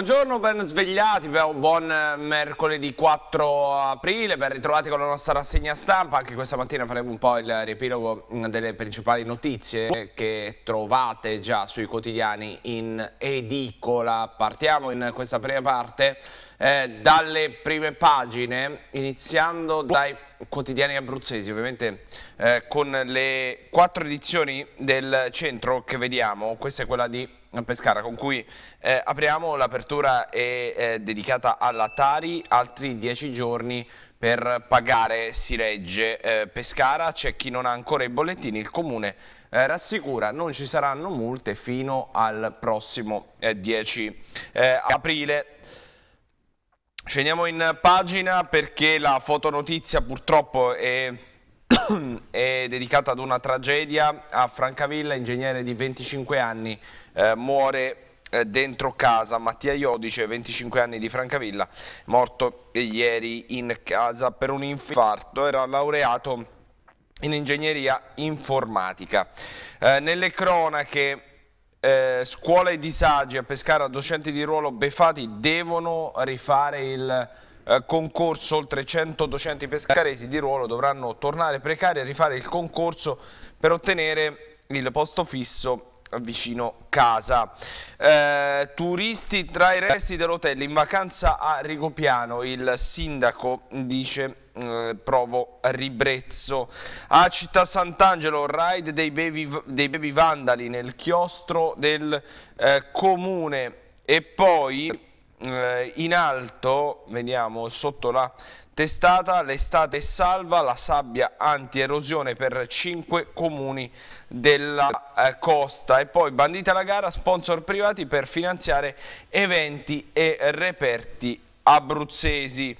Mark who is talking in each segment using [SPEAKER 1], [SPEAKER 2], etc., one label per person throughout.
[SPEAKER 1] Buongiorno, ben svegliati, buon eh, mercoledì 4 aprile, ben ritrovati con la nostra rassegna stampa, anche questa mattina faremo un po' il riepilogo mm, delle principali notizie che trovate già sui quotidiani in edicola. Partiamo in questa prima parte eh, dalle prime pagine, iniziando dai quotidiani abruzzesi, ovviamente eh, con le quattro edizioni del centro che vediamo, questa è quella di Pescara con cui eh, apriamo l'apertura è eh, dedicata alla Tari, altri dieci giorni per pagare si legge eh, Pescara, c'è chi non ha ancora i bollettini, il comune eh, rassicura non ci saranno multe fino al prossimo 10 eh, eh, aprile. Scendiamo in pagina perché la fotonotizia purtroppo è è dedicata ad una tragedia a Francavilla, ingegnere di 25 anni eh, muore eh, dentro casa Mattia Iodice, 25 anni di Francavilla, morto ieri in casa per un infarto, era laureato in ingegneria informatica. Eh, nelle cronache eh, scuola e disagi a Pescara, docenti di ruolo beffati devono rifare il eh, concorso, oltre 100 docenti pescaresi di ruolo dovranno tornare precari a rifare il concorso per ottenere il posto fisso vicino casa. Eh, turisti tra i resti dell'hotel in vacanza a Rigopiano, il sindaco dice eh, provo Ribrezzo. A Città Sant'Angelo, raid dei baby, dei baby vandali nel chiostro del eh, comune e poi eh, in alto, vediamo sotto la Testata l'estate salva la sabbia anti-erosione per 5 comuni della eh, costa. E poi bandita la gara, sponsor privati per finanziare eventi e reperti abruzzesi.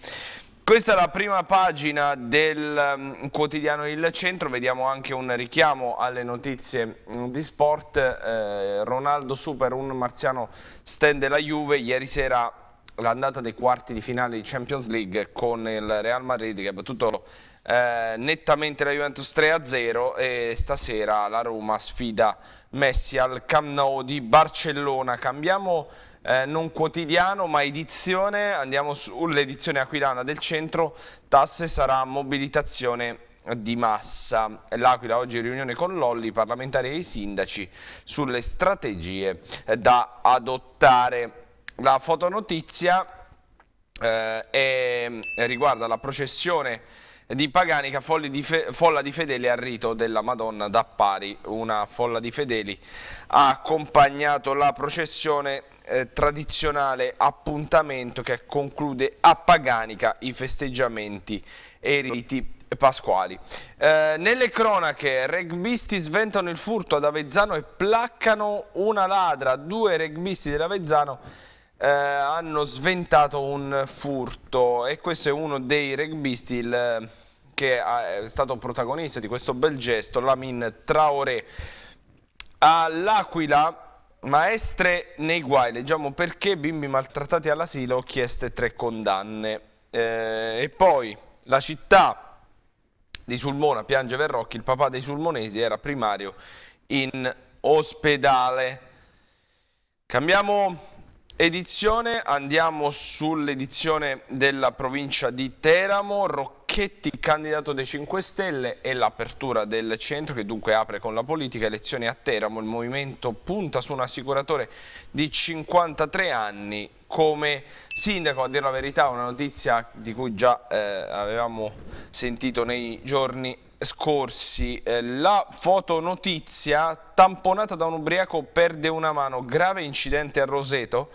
[SPEAKER 1] Questa è la prima pagina del mm, quotidiano Il Centro, vediamo anche un richiamo alle notizie mm, di sport, eh, Ronaldo Super, un marziano stende la Juve, ieri sera l'andata dei quarti di finale di Champions League con il Real Madrid che ha battuto eh, nettamente la Juventus 3-0 e stasera la Roma sfida Messi al Camp Nou di Barcellona. Cambiamo eh, non quotidiano ma edizione, andiamo sull'edizione aquilana del centro, tasse sarà mobilitazione di massa. L'Aquila oggi in riunione con Lolli, parlamentari e i sindaci sulle strategie eh, da adottare. La fotonotizia eh, è, eh, riguarda la processione di Paganica, di folla di fedeli al rito della Madonna da Pari. Una folla di fedeli ha accompagnato la processione eh, tradizionale appuntamento che conclude a Paganica i festeggiamenti e i riti pasquali. Eh, nelle cronache, rugbisti sventano il furto ad Avezzano e placcano una ladra. Due rugbisti dell'Avezzano eh, hanno sventato un furto e questo è uno dei rugbisti il, che è stato protagonista di questo bel gesto, Lamin Traoré. All'Aquila Maestre nei guai, leggiamo perché bimbi maltrattati all'asilo, chieste tre condanne. Eh, e poi la città di Sulmona piange Verrocchi, il papà dei sulmonesi era primario in ospedale. Cambiamo edizione, andiamo sull'edizione della provincia di Teramo, Rocchetti candidato dei 5 Stelle e l'apertura del centro che dunque apre con la politica, elezioni a Teramo, il movimento punta su un assicuratore di 53 anni come sindaco, a dire la verità una notizia di cui già eh, avevamo sentito nei giorni scorsi. Eh, la fotonotizia tamponata da un ubriaco perde una mano, grave incidente a Roseto.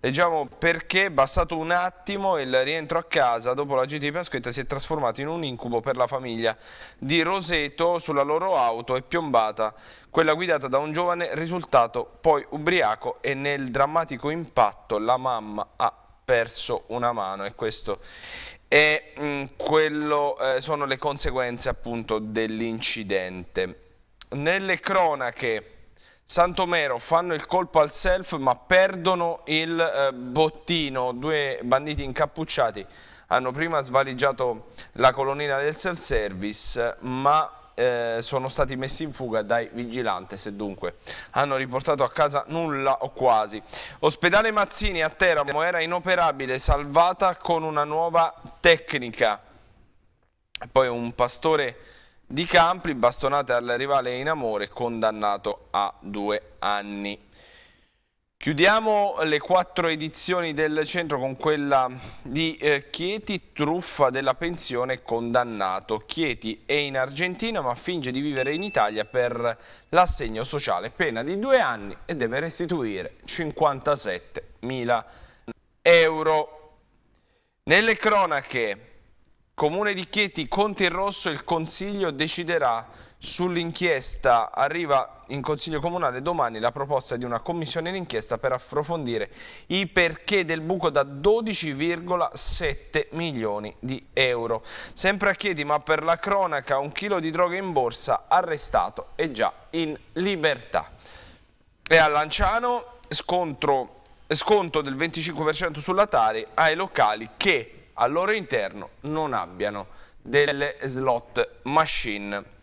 [SPEAKER 1] Leggiamo perché bastato un attimo il rientro a casa dopo la GT Pasquetta si è trasformato in un incubo per la famiglia di Roseto sulla loro auto è piombata quella guidata da un giovane risultato poi ubriaco e nel drammatico impatto la mamma ha perso una mano e questo e mh, mm, quello eh, sono le conseguenze appunto dell'incidente. Nelle cronache Santomero fanno il colpo al self ma perdono il eh, bottino, due banditi incappucciati hanno prima svaligiato la colonnina del self service ma eh, sono stati messi in fuga dai vigilantes e dunque hanno riportato a casa nulla o quasi. Ospedale Mazzini a Teramo era inoperabile, salvata con una nuova tecnica. Poi un pastore di Campri, bastonate al rivale in amore, condannato a due anni Chiudiamo le quattro edizioni del centro con quella di eh, Chieti, truffa della pensione condannato. Chieti è in Argentina ma finge di vivere in Italia per l'assegno sociale, pena di due anni e deve restituire 57 mila euro. Nelle cronache, Comune di Chieti, Conte in Rosso, il Consiglio deciderà Sull'inchiesta arriva in Consiglio Comunale domani la proposta di una commissione d'inchiesta per approfondire i perché del buco da 12,7 milioni di euro. Sempre a Chieti, ma per la cronaca, un chilo di droga in borsa arrestato e già in libertà. E a Lanciano scontro, sconto del 25% sulla Tari ai locali che al loro interno non abbiano delle slot machine.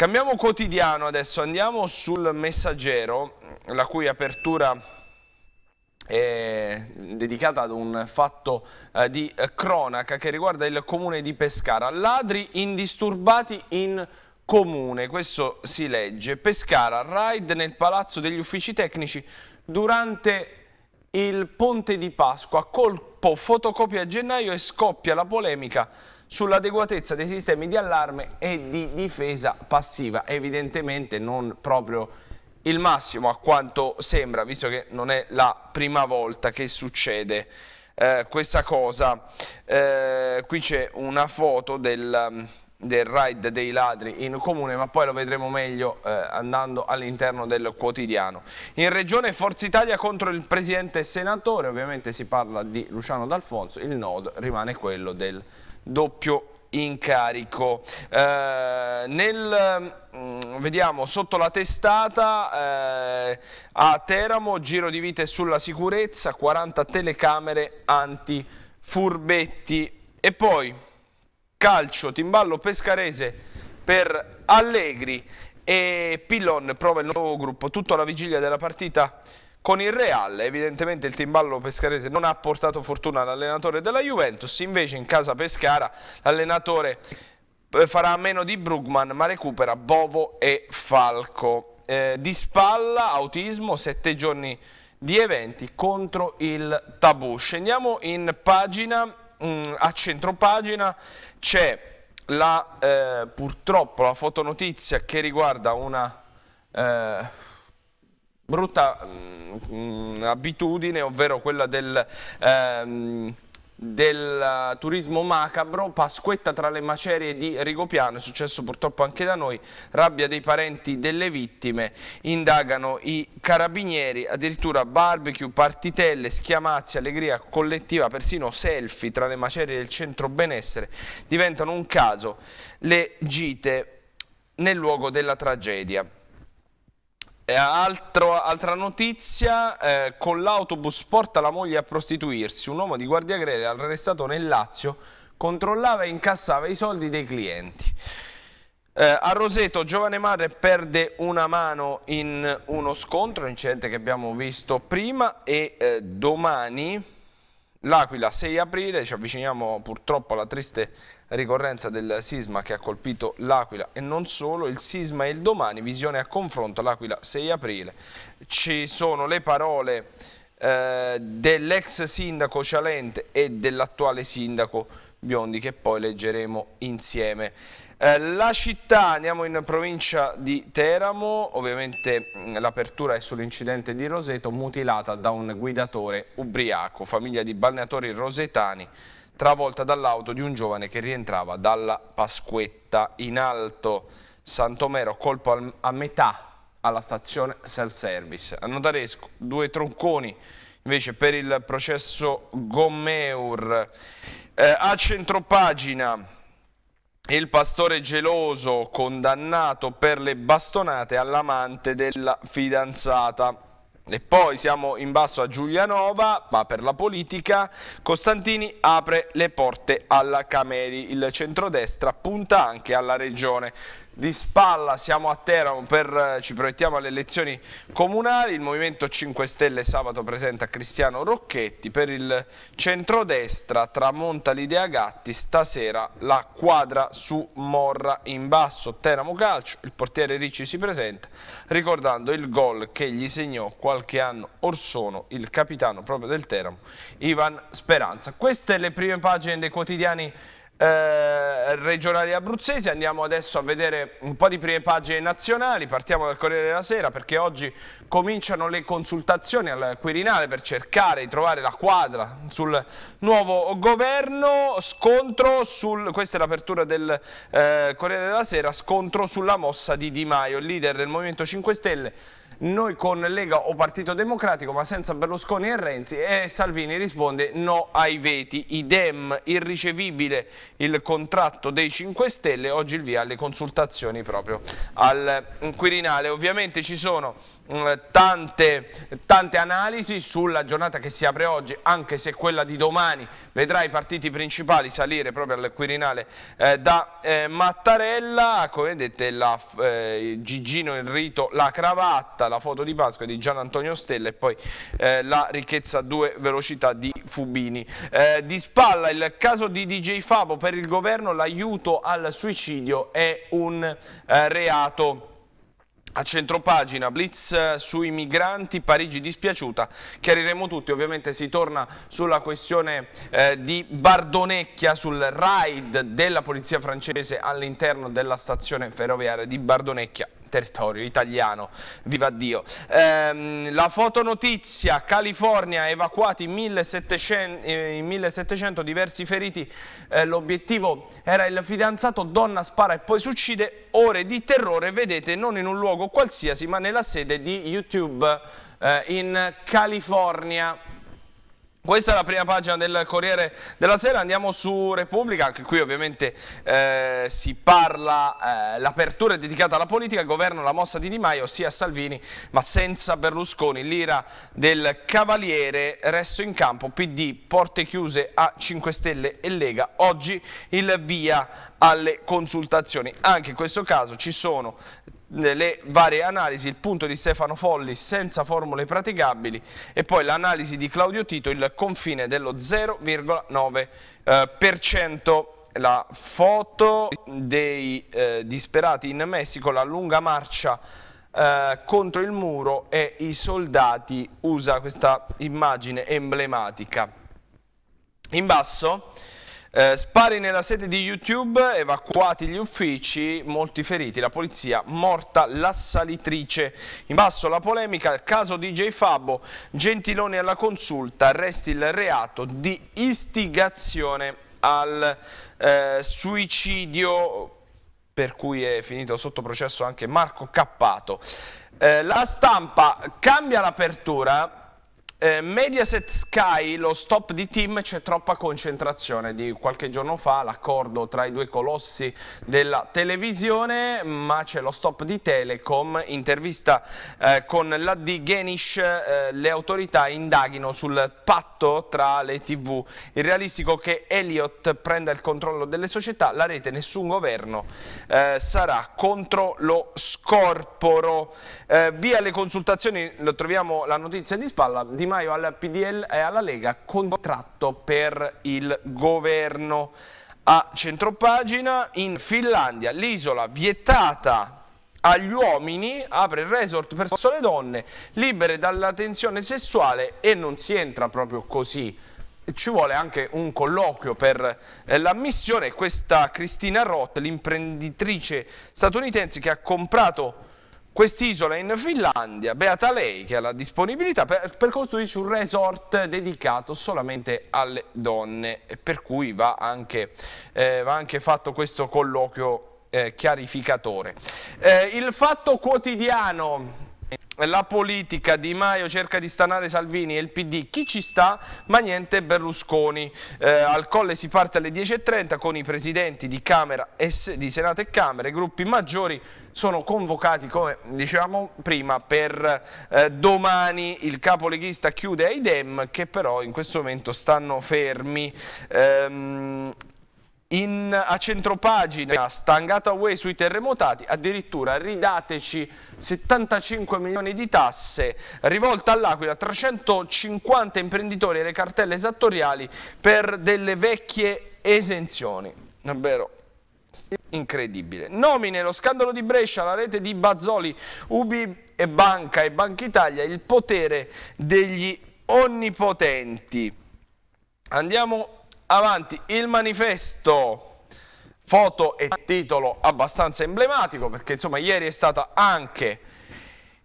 [SPEAKER 1] Cambiamo quotidiano adesso, andiamo sul messaggero, la cui apertura è dedicata ad un fatto eh, di eh, cronaca che riguarda il comune di Pescara. Ladri indisturbati in comune, questo si legge. Pescara, raid nel palazzo degli uffici tecnici durante il ponte di Pasqua, colpo fotocopia a gennaio e scoppia la polemica sull'adeguatezza dei sistemi di allarme e di difesa passiva. Evidentemente non proprio il massimo a quanto sembra, visto che non è la prima volta che succede eh, questa cosa. Eh, qui c'è una foto del, del raid dei ladri in comune, ma poi lo vedremo meglio eh, andando all'interno del quotidiano. In regione Forza Italia contro il presidente senatore, ovviamente si parla di Luciano D'Alfonso, il nodo rimane quello del doppio incarico. Eh, nel, mm, vediamo sotto la testata eh, a Teramo, giro di vite sulla sicurezza, 40 telecamere anti-furbetti e poi calcio, timballo pescarese per Allegri e Pillon prova il nuovo gruppo, tutto alla vigilia della partita con il Real, evidentemente il timballo pescarese non ha portato fortuna all'allenatore della Juventus, invece in casa Pescara l'allenatore eh, farà a meno di Brugman ma recupera Bovo e Falco. Eh, di spalla, autismo, sette giorni di eventi contro il tabù. Scendiamo in pagina, mh, mm, a centropagina c'è la, eh, purtroppo la fotonotizia che riguarda una... Eh, brutta mh, mm, mm, abitudine, ovvero quella del... Ehm, del turismo macabro, Pasquetta tra le macerie di Rigopiano, è successo purtroppo anche da noi, rabbia dei parenti delle vittime, indagano i carabinieri, addirittura barbecue, partitelle, schiamazzi, allegria collettiva, persino selfie tra le macerie del centro benessere, diventano un caso le gite nel luogo della tragedia. Eh, altro, altra notizia, eh, con l'autobus porta la moglie a prostituirsi, un uomo di Guardia Grele arrestato nel Lazio controllava e incassava i soldi dei clienti. Eh, a Roseto, giovane madre perde una mano in uno scontro, incidente che abbiamo visto prima e eh, domani, l'Aquila 6 aprile, ci avviciniamo purtroppo alla triste ricorrenza del sisma che ha colpito l'Aquila e non solo, il sisma e il domani, visione a confronto l'Aquila 6 aprile. Ci sono le parole eh, dell'ex sindaco Cialente e dell'attuale sindaco Biondi che poi leggeremo insieme. Eh, la città, andiamo in provincia di Teramo, ovviamente mm, l'apertura è sull'incidente di Roseto mutilata da un guidatore ubriaco, famiglia di balneatori rosetani travolta dall'auto di un giovane che rientrava dalla Pasquetta in alto Santomero, colpo al, a metà alla stazione self-service. A Notaresco due tronconi invece per il processo Gommeur. Eh, a centropagina il pastore geloso condannato per le bastonate all'amante della fidanzata. E poi siamo in basso a Giulianova, ma per la politica, Costantini apre le porte alla Cameri, il centrodestra punta anche alla regione di spalla, siamo a Teramo, per, eh, ci proiettiamo alle elezioni comunali, il Movimento 5 Stelle sabato presenta Cristiano Rocchetti, per il centrodestra tramonta l'idea Gatti, stasera la quadra su Morra in basso, Teramo Calcio, il portiere Ricci si presenta ricordando il gol che gli segnò qualche anno or sono il capitano proprio del Teramo, Ivan Speranza. Queste le prime pagine dei quotidiani eh, regionali abruzzesi. Andiamo adesso a vedere un po' di prime pagine nazionali. Partiamo dal Corriere della Sera perché oggi cominciano le consultazioni al Quirinale per cercare di trovare la quadra sul nuovo governo. Scontro sul, questa è l'apertura del eh, Corriere della Sera, scontro sulla mossa di Di Maio, il leader del Movimento 5 Stelle noi con Lega o Partito Democratico ma senza Berlusconi e Renzi e Salvini risponde no ai veti, idem irricevibile il contratto dei 5 Stelle, oggi il via alle consultazioni proprio al Quirinale. Ovviamente ci sono Mm, tante, tante, analisi sulla giornata che si apre oggi, anche se quella di domani vedrà i partiti principali salire proprio al Quirinale eh, da eh, Mattarella, come vedete la, eh, Gigino il rito, la cravatta, la foto di Pasqua di Gian Antonio Stella e poi eh, la ricchezza a due velocità di Fubini. Eh, di spalla il caso di DJ Fabo per il governo, l'aiuto al suicidio è un eh, reato a centropagina, blitz sui migranti, Parigi dispiaciuta, chiariremo tutti, ovviamente si torna sulla questione eh, di Bardonecchia, sul raid della polizia francese all'interno della stazione ferroviaria di Bardonecchia territorio italiano, viva Dio. Ehm, la fotonotizia, California evacuati 1700, eh, 1700 diversi feriti, eh, l'obiettivo era il fidanzato, donna spara e poi succide, ore di terrore, vedete, non in un luogo qualsiasi ma nella sede di YouTube eh, in California. Questa è la prima pagina del Corriere della Sera, andiamo su Repubblica, anche qui ovviamente eh, si parla, eh, l'apertura è dedicata alla politica, governo la mossa di Di Maio, sia Salvini ma senza Berlusconi, l'ira del Cavaliere, resto in campo, PD, porte chiuse a 5 Stelle e Lega, oggi il via alle consultazioni, anche in questo caso ci sono le varie analisi, il punto di Stefano Folli senza formule praticabili e poi l'analisi di Claudio Tito, il confine dello 0,9%. Eh, la foto dei eh, disperati in Messico, la lunga marcia eh, contro il muro e i soldati usa questa immagine emblematica. In basso eh, spari nella sede di YouTube, evacuati gli uffici, molti feriti, la polizia morta l'assalitrice. In basso la polemica, caso DJ Fabbo, Gentiloni alla consulta, arresti il reato di istigazione al eh, suicidio per cui è finito sotto processo anche Marco Cappato. Eh, la stampa cambia l'apertura eh, Mediaset Sky, lo stop di team, c'è troppa concentrazione di qualche giorno fa, l'accordo tra i due colossi della televisione, ma c'è lo stop di Telecom, intervista eh, con l'AD Genish, eh, le autorità indaghino sul patto tra le tv, il realistico che Elliot prenda il controllo delle società, la rete, nessun governo eh, sarà contro lo scorporo. Eh, via le consultazioni, lo troviamo la notizia di spalla, di Maio al PDL e alla Lega, contratto per il governo. A centropagina, in Finlandia, l'isola vietata agli uomini, apre il resort per sole donne, libere dalla tensione sessuale e non si entra proprio così. Ci vuole anche un colloquio per eh, l'ammissione. Questa Cristina Roth, l'imprenditrice statunitense che ha comprato quest'isola in Finlandia, beata lei che ha la disponibilità per, per costruirci un resort dedicato solamente alle donne, per cui va anche, eh, va anche fatto questo colloquio eh, chiarificatore. Eh, il fatto quotidiano la politica Di Maio cerca di stanare Salvini e il PD, chi ci sta? Ma niente Berlusconi. Eh, al Colle si parte alle 10.30 con i presidenti di, Camera e, di Senato e Camera, i gruppi maggiori sono convocati come dicevamo prima per eh, domani il capo leghista chiude ai Dem che però in questo momento stanno fermi. Eh, in, a centropagina, stangata away sui terremotati, addirittura ridateci 75 milioni di tasse, rivolta all'Aquila 350 imprenditori e le cartelle esattoriali per delle vecchie esenzioni, davvero incredibile. Nomine lo scandalo di Brescia, la rete di Bazzoli, Ubi e Banca e Banca Italia, il potere degli onnipotenti. Andiamo avanti il manifesto foto e titolo abbastanza emblematico perché insomma ieri è stata anche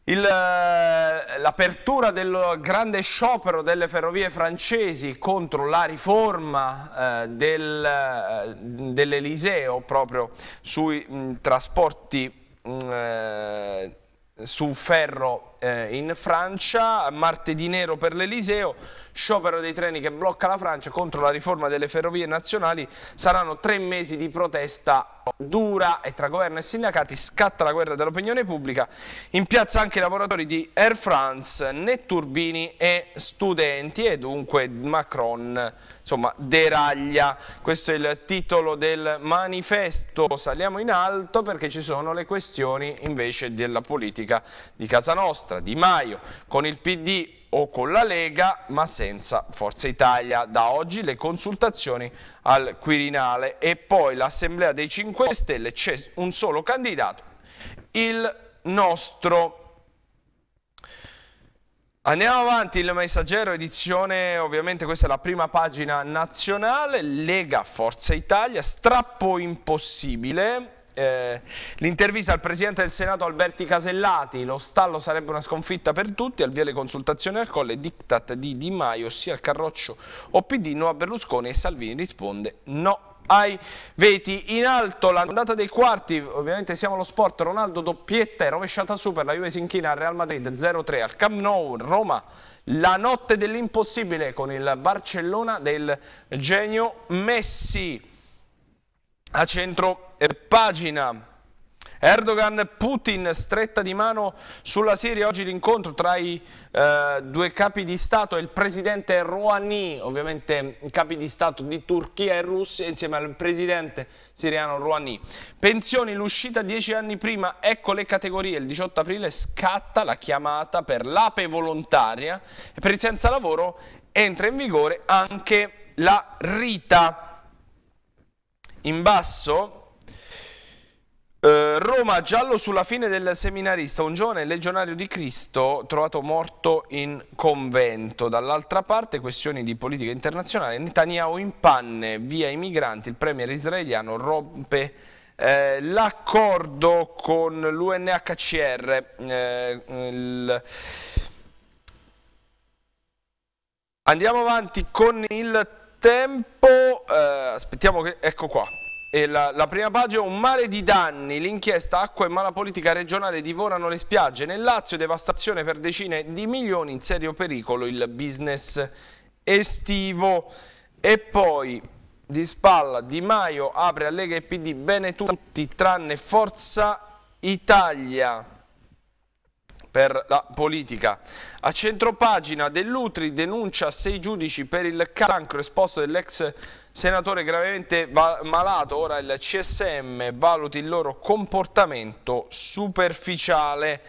[SPEAKER 1] eh, l'apertura del grande sciopero delle ferrovie francesi contro la riforma eh, del, eh, dell'Eliseo proprio sui mh, trasporti mh, eh, su ferro eh, in Francia, martedì nero per l'Eliseo, sciopero dei treni che blocca la Francia contro la riforma delle ferrovie nazionali, saranno tre mesi di protesta dura e tra governo e sindacati scatta la guerra dell'opinione pubblica, in piazza anche i lavoratori di Air France, netturbini e studenti e dunque Macron insomma deraglia, questo è il titolo del manifesto, saliamo in alto perché ci sono le questioni invece della politica di casa nostra nostra, Di Maio, con il PD o con la Lega, ma senza Forza Italia. Da oggi le consultazioni al Quirinale e poi l'Assemblea dei 5 Stelle c'è un solo candidato, il nostro. Andiamo avanti, il messaggero edizione, ovviamente questa è la prima pagina nazionale, Lega Forza Italia, strappo impossibile, eh, l'intervista al Presidente del Senato Alberti Casellati, lo stallo sarebbe una sconfitta per tutti, al via le consultazioni al colle, diktat di Di Maio, ossia il carroccio OPD, no a Berlusconi e Salvini risponde no ai veti in alto l'andata dei quarti ovviamente siamo allo sport Ronaldo doppietta e rovesciata su per la Juve si inchina al Real Madrid 0-3 al Camp Nou Roma la notte dell'impossibile con il Barcellona del genio Messi a centro eh, pagina. Erdogan Putin stretta di mano sulla Siria, oggi l'incontro tra i eh, due capi di Stato e il presidente Rouhani, ovviamente capi di Stato di Turchia e Russia insieme al presidente siriano Rouhani. Pensioni, l'uscita dieci anni prima, ecco le categorie, il 18 aprile scatta la chiamata per l'APE volontaria e per il senza lavoro entra in vigore anche la RITA in basso, eh, Roma giallo sulla fine del seminarista, un giovane legionario di Cristo trovato morto in convento. Dall'altra parte questioni di politica internazionale, Netanyahu in panne via i migranti, il premier israeliano rompe eh, l'accordo con l'UNHCR. Eh, il... Andiamo avanti con il tempo, eh, aspettiamo che, ecco qua, la, la, prima pagina è un mare di danni, l'inchiesta acqua e mala politica regionale divorano le spiagge, nel Lazio devastazione per decine di milioni, in serio pericolo il business estivo e poi di spalla Di Maio apre a Lega e PD bene tutti tranne Forza Italia per la politica. A centropagina dell'Utri denuncia sei giudici per il cancro esposto dell'ex senatore gravemente malato, ora il CSM valuti il loro comportamento superficiale.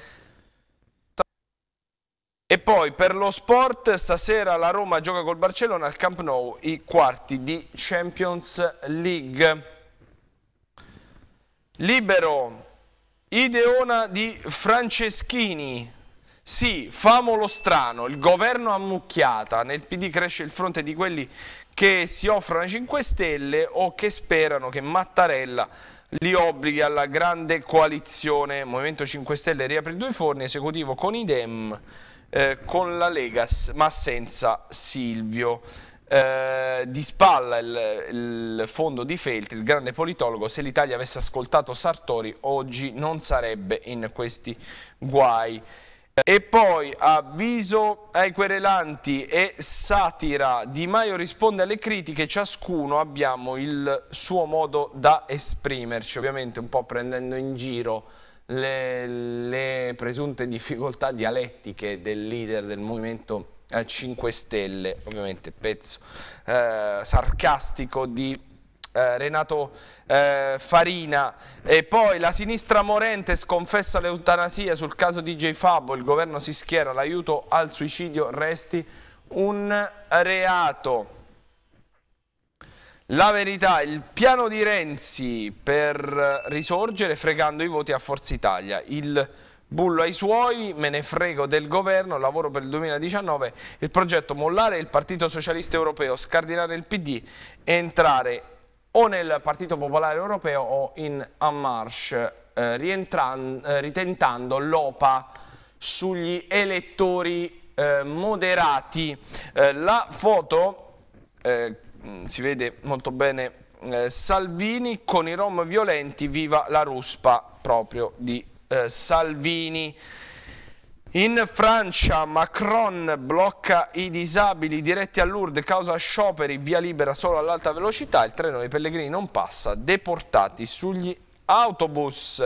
[SPEAKER 1] E poi per lo sport stasera la Roma gioca col Barcellona al Camp Nou i quarti di Champions League. Libero Ideona di Franceschini. Sì, famolo strano, il governo ammucchiata, nel PD cresce il fronte di quelli che si offrono ai 5 Stelle o che sperano che Mattarella li obblighi alla grande coalizione. Movimento 5 Stelle riapre i due forni, esecutivo con idem, eh, con la Legas, ma senza Silvio eh, di spalla il, il, fondo di Feltri, il grande politologo, se l'Italia avesse ascoltato Sartori oggi non sarebbe in questi guai. E poi avviso ai querelanti e satira, Di Maio risponde alle critiche, ciascuno abbiamo il suo modo da esprimerci, ovviamente un po' prendendo in giro le, le presunte difficoltà dialettiche del leader del movimento 5 eh, Stelle, ovviamente pezzo eh, sarcastico di eh, Renato eh, Farina. E poi la sinistra morente sconfessa l'eutanasia sul caso di J. Fabbo, il governo si schiera, l'aiuto al suicidio resti un reato. La verità, il piano di Renzi per risorgere fregando i voti a Forza Italia. Il Bullo ai suoi, me ne frego del governo, lavoro per il 2019, il progetto mollare il Partito Socialista Europeo, scardinare il PD e entrare o nel Partito Popolare Europeo o in En Marche, eh, eh, ritentando l'OPA sugli elettori eh, moderati. Eh, la foto eh, mm, si vede molto bene eh, Salvini con i rom violenti, viva la ruspa proprio di eh, Salvini. In Francia Macron blocca i disabili diretti a Lourdes causa scioperi, via libera solo all'alta velocità, il treno dei pellegrini non passa, deportati sugli autobus.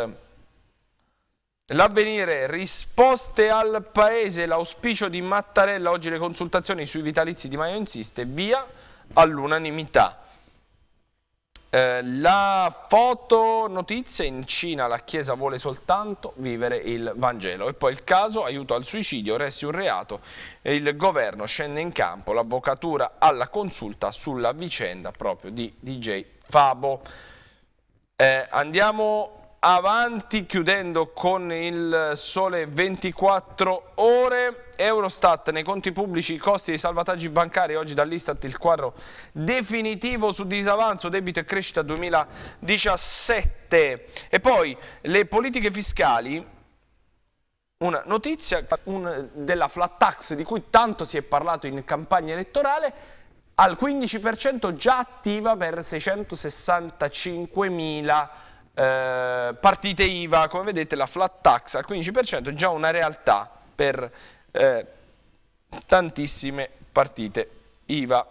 [SPEAKER 1] L'avvenire, risposte al paese, l'auspicio di Mattarella, oggi le consultazioni sui vitalizi di Maio insiste, via all'unanimità. Eh, la foto notizia in Cina la Chiesa vuole soltanto vivere il Vangelo e poi il caso aiuto al suicidio resti un reato e il governo scende in campo l'avvocatura alla consulta sulla vicenda proprio di DJ Fabo eh, andiamo avanti chiudendo con il sole 24 ore Eurostat nei conti pubblici i costi dei salvataggi bancari oggi dall'Istat il quadro definitivo su disavanzo, debito e crescita 2017 e poi le politiche fiscali una notizia un, della flat tax di cui tanto si è parlato in campagna elettorale al 15% già attiva per 665 mila eh, partite IVA come vedete la flat tax al 15% è già una realtà per eh, tantissime partite IVA.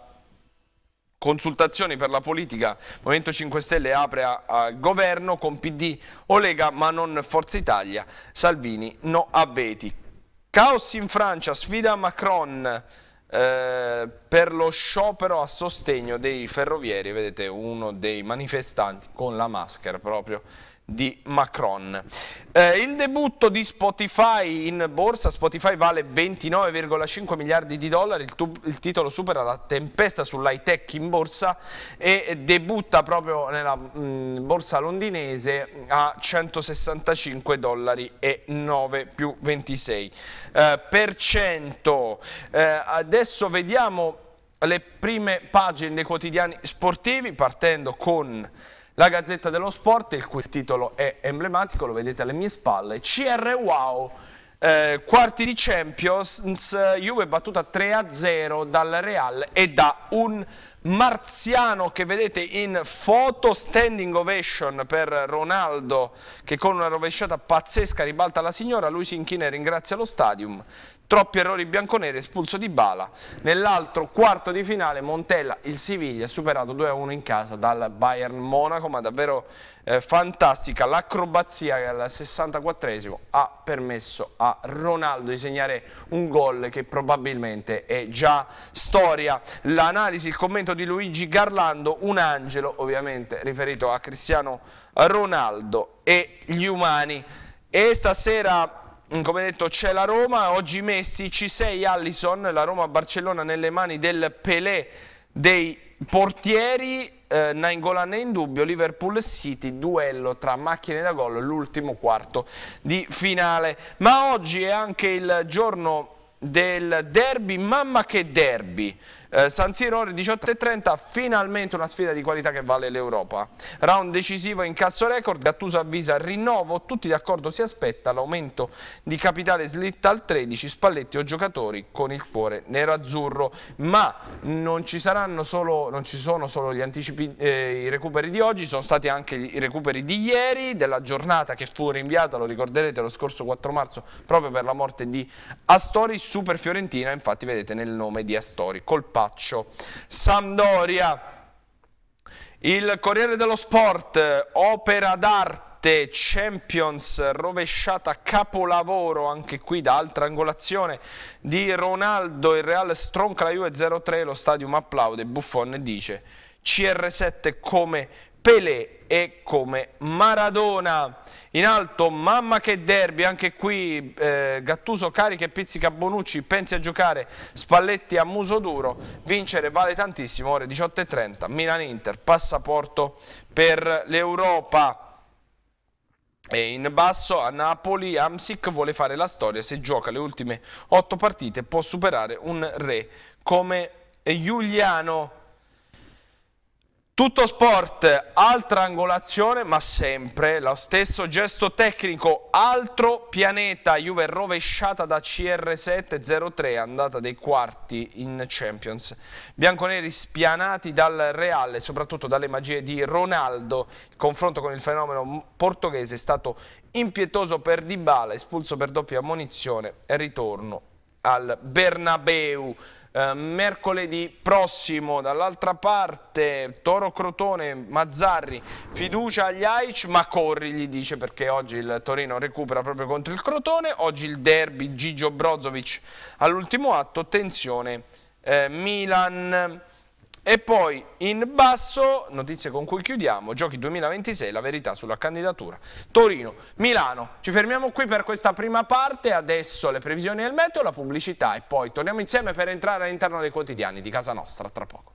[SPEAKER 1] Consultazioni per la politica, Movimento 5 Stelle apre al governo con PD o Lega ma non Forza Italia, Salvini no a veti. Caos in Francia, sfida Macron eh, per lo sciopero a sostegno dei ferrovieri, vedete uno dei manifestanti con la maschera proprio di Macron. Eh, il debutto di Spotify in borsa, Spotify vale 29,5 miliardi di dollari, il, il titolo supera la tempesta sull'high tech in borsa e debutta proprio nella mh, borsa londinese a 165 dollari e 9 più 26 eh, per cento. Eh, adesso vediamo le prime pagine dei quotidiani sportivi partendo con la Gazzetta dello Sport, il cui titolo è emblematico, lo vedete alle mie spalle, CR Wow. Eh, quarti di Champions, Juve battuta 3-0 dal Real e da un marziano che vedete in foto, standing ovation per Ronaldo che con una rovesciata pazzesca ribalta la signora, lui si inchina e ringrazia lo stadium, Troppi errori bianconeri, espulso di Bala. Nell'altro quarto di finale Montella, il Siviglia, superato 2-1 in casa dal Bayern Monaco, ma davvero eh, fantastica l'acrobazia che al 64esimo ha permesso a Ronaldo di segnare un gol che probabilmente è già storia. L'analisi, il commento di Luigi Garlando, un angelo ovviamente riferito a Cristiano Ronaldo e gli umani. E stasera Mm, come detto c'è la Roma, oggi Messi, C6 Allison, la Roma-Barcellona nelle mani del Pelé dei portieri, eh, Nainggolan è in dubbio, Liverpool City, duello tra macchine da gol, l'ultimo quarto di finale. Ma oggi è anche il giorno del derby, mamma che derby! Eh, San Siro ore 18.30, finalmente una sfida di qualità che vale l'Europa. Round decisivo in casso record, Gattuso avvisa rinnovo, tutti d'accordo si aspetta, l'aumento di capitale slitta al 13, Spalletti o giocatori con il cuore nero-azzurro. Ma non ci, solo, non ci, sono solo gli anticipi, eh, i recuperi di oggi, sono stati anche i recuperi di ieri, della giornata che fu rinviata, lo ricorderete, lo scorso 4 marzo, proprio per la morte di Astori, Super Fiorentina, infatti vedete nel nome di Astori, colpa Borbaccio. Sampdoria. Il Corriere dello Sport, opera d'arte Champions rovesciata capolavoro anche qui da altra angolazione di Ronaldo il Real stronca la Juve 0-3 lo stadium applaude Buffon dice CR7 come Pelé è come Maradona. In alto, mamma che derby, anche qui eh, Gattuso carica e pizzica Bonucci, pensi a giocare, Spalletti a muso duro, vincere vale tantissimo, ore 18.30, Milan-Inter, passaporto per l'Europa. E in basso a Napoli Amsic vuole fare la storia, se gioca le ultime otto partite può superare un re come Giuliano. Tutto sport, altra angolazione, ma sempre lo stesso gesto tecnico, altro pianeta, Juve rovesciata da CR7-03, andata dei quarti in Champions. Bianconeri spianati dal Reale, soprattutto dalle magie di Ronaldo, il confronto con il fenomeno portoghese è stato impietoso per Dybala, espulso per doppia ammonizione e ritorno al Bernabeu. Eh, mercoledì prossimo. Dall'altra parte Toro Crotone, Mazzarri, fiducia agli Aic, ma corri gli dice perché oggi il Torino recupera proprio contro il Crotone, oggi il derby Gigio Brozovic all'ultimo atto, tensione eh, Milan e poi in basso, notizie con cui chiudiamo, giochi 2026, la verità sulla candidatura. Torino, Milano, ci fermiamo qui per questa prima parte, adesso le previsioni del metodo, la pubblicità e poi torniamo insieme per entrare all'interno dei quotidiani di casa nostra tra poco.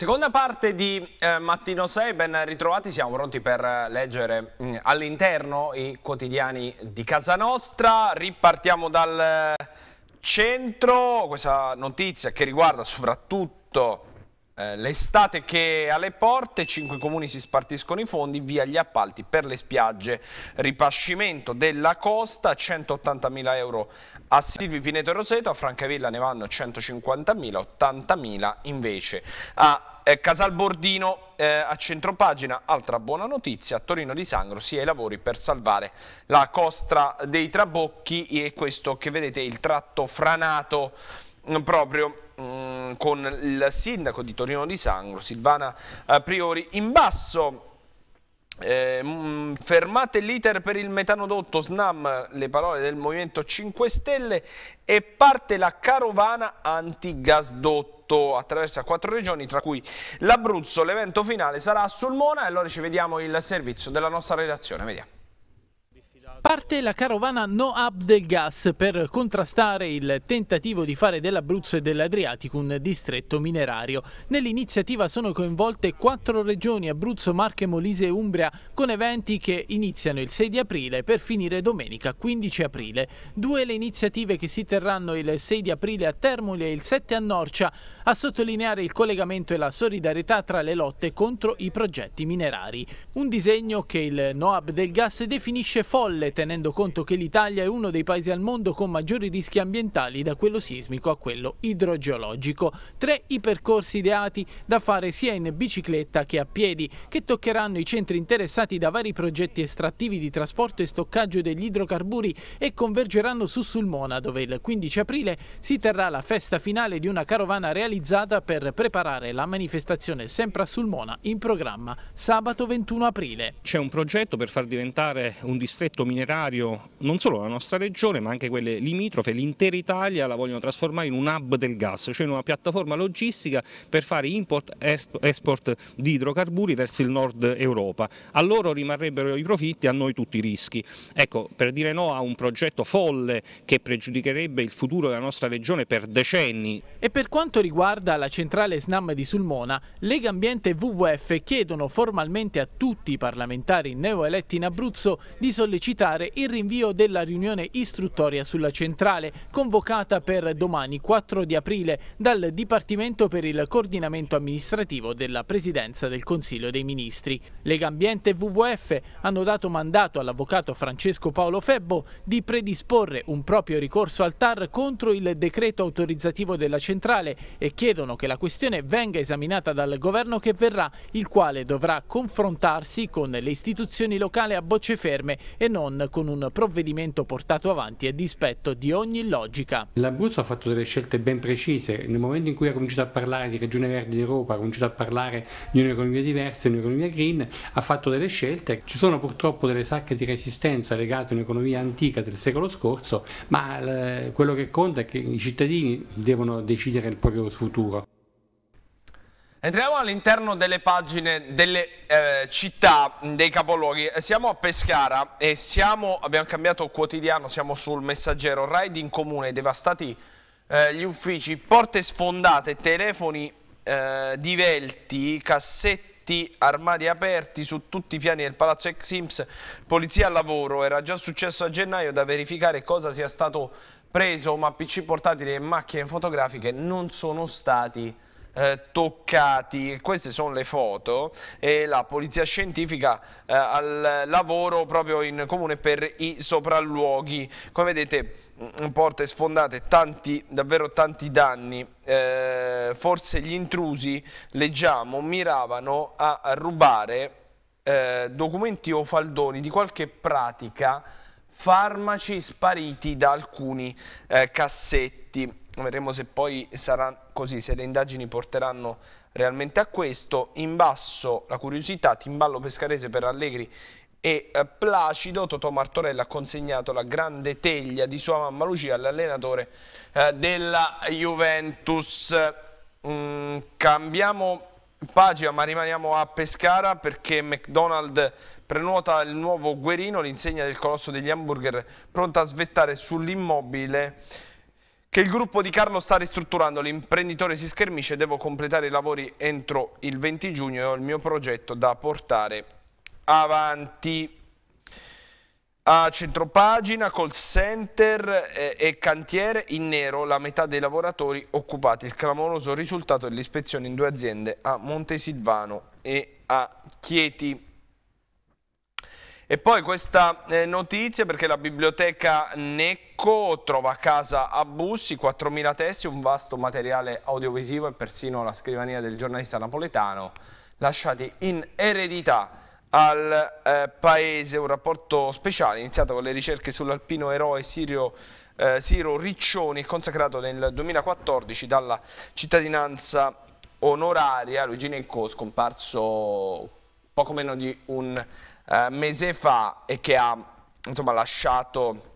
[SPEAKER 1] Seconda parte di eh, Mattino 6, ben ritrovati, siamo pronti per leggere mm, all'interno i quotidiani di casa nostra, ripartiamo dal... Eh, centro, questa notizia che riguarda soprattutto eh, l'estate che alle porte, cinque comuni si spartiscono i fondi via gli appalti per le spiagge, ripascimento della costa, 180.000 euro a Silvi Pineto e Roseto, a Francavilla ne vanno 150.000, 80.000 invece a eh, Bordino eh, a centropagina, altra buona notizia, Torino di Sangro si è ai lavori per salvare la costra dei Trabocchi e questo che vedete il tratto franato mm, proprio mh, mm, con il sindaco di Torino di Sangro, Silvana eh, Priori, in basso eh, mm, fermate l'iter per il metanodotto SNAM, le parole del Movimento 5 Stelle e parte la carovana antigasdotto attraverso quattro regioni tra cui l'Abruzzo l'evento finale sarà a Sulmona e allora ci vediamo il servizio della nostra redazione vediamo
[SPEAKER 2] Parte la carovana No Hub del Gas per contrastare il tentativo di fare dell'Abruzzo e dell'Adriatico un distretto minerario. Nell'iniziativa sono coinvolte quattro regioni Abruzzo, Marche, Molise e Umbria con eventi che iniziano il 6 di aprile per finire domenica 15 aprile. Due le iniziative che si terranno il 6 di aprile a Termoli e il 7 a Norcia a sottolineare il collegamento e la solidarietà tra le lotte contro i progetti minerari. Un disegno che il No Hub del Gas definisce folle tenendo conto che l'Italia è uno dei paesi al mondo con maggiori rischi ambientali da quello sismico a quello idrogeologico. Tre i percorsi ideati da fare sia in bicicletta che a piedi, che toccheranno i centri interessati da vari progetti estrattivi di trasporto e stoccaggio degli idrocarburi e convergeranno su Sulmona, dove il 15 aprile si terrà la festa finale di una carovana realizzata per preparare la manifestazione sempre a Sulmona in programma sabato 21 aprile.
[SPEAKER 1] C'è un progetto per far diventare un distretto miniaturo itinerario non solo la nostra regione ma anche quelle limitrofe, l'intera Italia la vogliono trasformare in un hub del gas, cioè in una piattaforma logistica per fare import-export e di idrocarburi verso il nord Europa. A loro rimarrebbero i profitti, a noi tutti i rischi. Ecco, per dire no a un progetto folle che pregiudicherebbe il futuro della nostra regione per decenni.
[SPEAKER 2] E per quanto riguarda la centrale SNAM di Sulmona, Lega Ambiente e WWF chiedono formalmente a tutti i parlamentari neoeletti in Abruzzo di sollecitare valutare il rinvio della riunione istruttoria sulla centrale, convocata per domani 4 di aprile dal Dipartimento per il coordinamento amministrativo della Presidenza del Consiglio dei Ministri. Lega Ambiente e WWF hanno dato mandato all'avvocato Francesco Paolo Febbo di predisporre un proprio ricorso al TAR contro il decreto autorizzativo della centrale e chiedono che la questione venga esaminata dal governo che verrà, il quale dovrà confrontarsi con le istituzioni locali a bocce ferme e non con un provvedimento portato avanti a dispetto di ogni logica. L'Abruzzo ha fatto delle scelte ben precise, nel momento in cui ha cominciato a parlare di Regione Verde d'Europa, ha cominciato a parlare di un'economia diversa, di un'economia green, ha fatto delle scelte, ci sono purtroppo delle sacche di resistenza legate a un'economia antica del secolo scorso, ma eh, quello che conta è che i cittadini devono decidere il proprio futuro.
[SPEAKER 1] Entriamo all'interno delle pagine delle eh, città, dei capoluoghi. Siamo a Pescara e siamo, abbiamo cambiato quotidiano, siamo sul messaggero raid in comune, devastati eh, gli uffici, porte sfondate, telefoni eh, divelti, cassetti armati aperti su tutti i piani del palazzo ex polizia al lavoro, era già successo a gennaio da verificare cosa sia stato preso, ma PC portatili e macchine fotografiche non sono stati eh, toccati. Queste sono le foto e la polizia scientifica eh, al lavoro proprio in comune per i sopralluoghi. Come vedete mm, porte sfondate, tanti, davvero tanti danni. Eh, forse gli intrusi, leggiamo, miravano a rubare eh, documenti o faldoni di qualche pratica farmaci spariti da alcuni eh, cassetti Vedremo se poi sarà così, se le indagini porteranno realmente a questo. In basso la curiosità, Timballo Pescarese per Allegri e eh, Placido, Totò Martorella ha consegnato la grande teglia di sua mamma Lucia all'allenatore eh, della Juventus. Mm, cambiamo pagina ma rimaniamo a Pescara perché McDonald's prenota il nuovo Guerino, l'insegna del colosso degli hamburger pronta a svettare sull'immobile che il gruppo di Carlo sta ristrutturando, l'imprenditore si schermisce, devo completare i lavori entro il 20 giugno e ho il mio progetto da portare avanti. A centropagina, call center eh, e cantiere in nero la metà dei lavoratori occupati, il clamoroso risultato dell'ispezione in due aziende a Montesilvano e a Chieti. E poi questa eh, notizia perché la biblioteca Necco trova a casa a Bussi 4.000 testi, un vasto materiale audiovisivo e persino la scrivania del giornalista napoletano lasciati in eredità al eh, paese, un rapporto speciale iniziato con le ricerche sull'alpino eroe Sirio eh, Ciro Riccioni, consacrato nel 2014 dalla cittadinanza onoraria Luigi Necco, scomparso poco meno di un anno eh, mese fa e che ha insomma, lasciato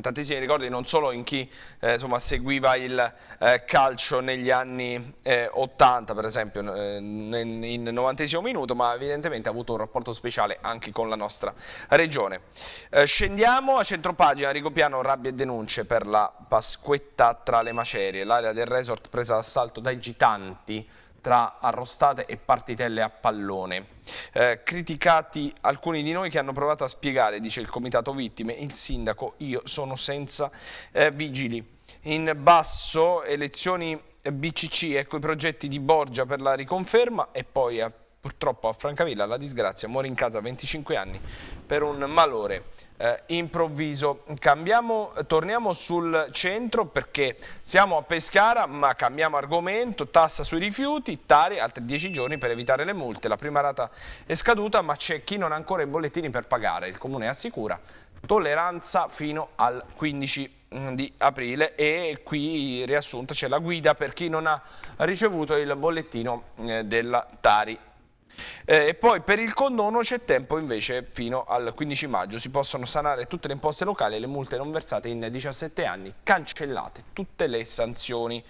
[SPEAKER 1] tantissimi ricordi non solo in chi eh, insomma, seguiva il eh, calcio negli anni eh, 80 per esempio eh, in, in 90 minuto ma evidentemente ha avuto un rapporto speciale anche con la nostra regione eh, scendiamo a centropagina Rigopiano rabbia e denunce per la Pasquetta tra le macerie l'area del resort presa d'assalto dai gitanti tra arrostate e partitelle a pallone. Eh, criticati alcuni di noi che hanno provato a spiegare, dice il comitato vittime, il sindaco, io sono senza eh, vigili. In basso elezioni BCC, ecco i progetti di Borgia per la riconferma e poi a Purtroppo a Francavilla la disgrazia muore in casa a 25 anni per un malore eh, improvviso. Cambiamo, torniamo sul centro perché siamo a Pescara ma cambiamo argomento, tassa sui rifiuti, Tari altri 10 giorni per evitare le multe. La prima rata è scaduta ma c'è chi non ha ancora i bollettini per pagare. Il comune assicura tolleranza fino al 15 mm, di aprile e qui riassunta c'è la guida per chi non ha ricevuto il bollettino eh, della Tari eh, e poi per il condono c'è tempo invece fino al 15 maggio, si possono sanare tutte le imposte locali e le multe non versate in 17 anni, cancellate tutte le sanzioni.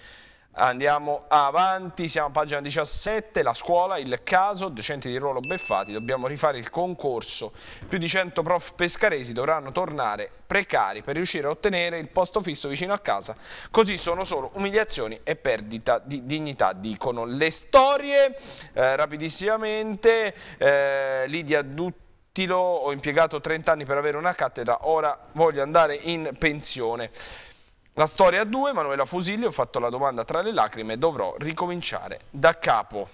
[SPEAKER 1] Andiamo avanti, siamo a pagina 17, la scuola, il caso, docenti di ruolo beffati, dobbiamo rifare il concorso. Più di 100 prof pescaresi dovranno tornare precari per riuscire a ottenere il posto fisso vicino a casa. Così sono solo umiliazioni e perdita di dignità, dicono le storie. Eh, rapidissimamente, eh, Lidia Dutti ho impiegato 30 anni per avere una cattedra, ora voglio andare in pensione. La storia a due, Manuela Fusilli, ho fatto la domanda tra le lacrime, dovrò ricominciare da capo.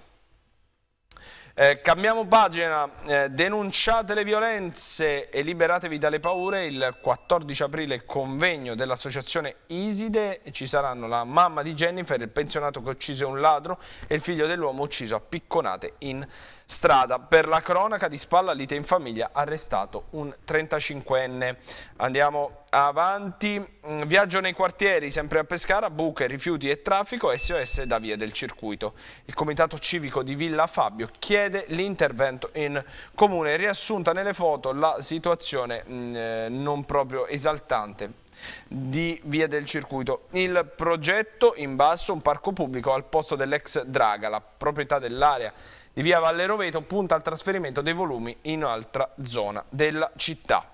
[SPEAKER 1] Eh, cambiamo pagina, eh, denunciate le violenze e liberatevi dalle paure, il 14 aprile convegno dell'associazione Iside, ci saranno la mamma di Jennifer, il pensionato che uccise un ladro e il figlio dell'uomo ucciso a picconate in strada. Per la cronaca di spalla lite in famiglia, arrestato un 35enne. Andiamo avanti. Mm, viaggio nei quartieri, sempre a Pescara, buche, rifiuti e traffico, SOS da via del circuito. Il Comitato Civico di Villa Fabio chiede l'intervento in comune. Riassunta nelle foto la situazione mm, eh, non proprio esaltante di Via del Circuito. Il progetto in basso un parco pubblico al posto dell'ex Draga la proprietà dell'area di via Valle Roveto punta al trasferimento dei volumi in un'altra zona della città.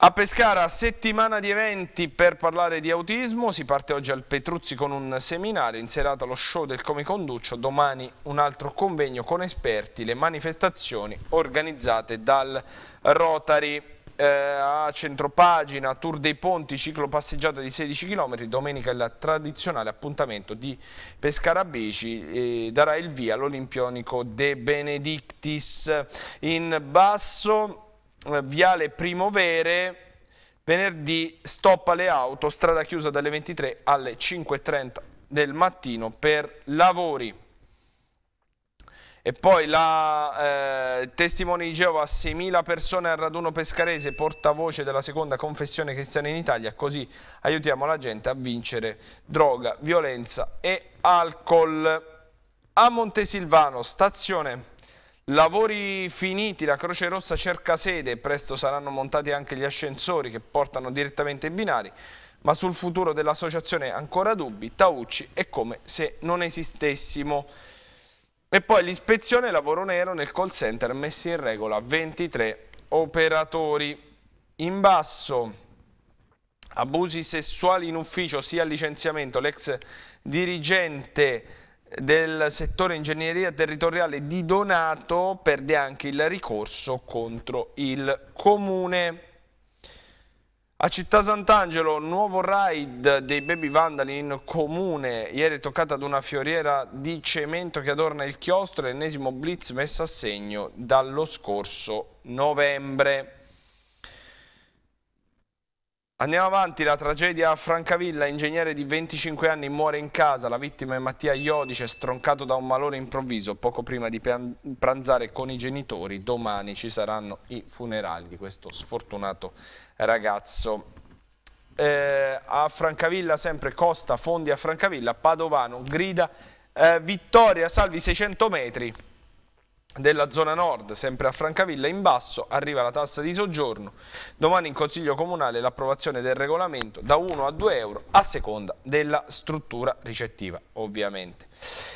[SPEAKER 1] A Pescara, settimana di eventi per parlare di autismo, si parte oggi al Petruzzi con un seminario, in serata lo show del Come Conduccio, domani un altro convegno con esperti, le manifestazioni organizzate dal Rotary eh, a centropagina, Tour dei Ponti, ciclo passeggiata di 16 km, domenica il tradizionale appuntamento di Pescarabeci eh, darà il via all'Olimpionico De Benedictis. In basso, eh, Viale Primovere, venerdì stop alle auto, strada chiusa dalle 23 alle 5.30 del mattino per lavori. E poi la eh, testimone di Geova, 6.000 persone al raduno pescarese, portavoce della seconda confessione cristiana in Italia, così aiutiamo la gente a vincere droga, violenza e alcol. A Montesilvano, stazione Lavori finiti, la Croce Rossa cerca sede, presto saranno montati anche gli ascensori che portano direttamente i binari, ma sul futuro dell'associazione ancora dubbi, Taucci è come se non esistessimo. E poi l'ispezione lavoro nero nel call center messi in regola 23 operatori. In basso, abusi sessuali in ufficio, sia licenziamento, l'ex dirigente del settore ingegneria territoriale di Donato perde anche il ricorso contro il comune. A Città Sant'Angelo, nuovo raid dei Baby Vandali in comune. Ieri è toccata ad una fioriera di cemento che adorna il chiostro, l'ennesimo blitz messo a segno dallo scorso novembre. Andiamo avanti, la tragedia a Francavilla, ingegnere di 25 anni muore in casa, la vittima è Mattia Iodice, stroncato da un malore improvviso poco prima di pranzare con i genitori, domani ci saranno i funerali di questo sfortunato ragazzo. Eh, a Francavilla sempre Costa, fondi a Francavilla, Padovano grida eh, vittoria, salvi 600 metri, della zona nord, sempre a Francavilla in basso, arriva la tassa di soggiorno. Domani in Consiglio Comunale l'approvazione del regolamento da 1 a 2 euro a seconda della struttura ricettiva, ovviamente.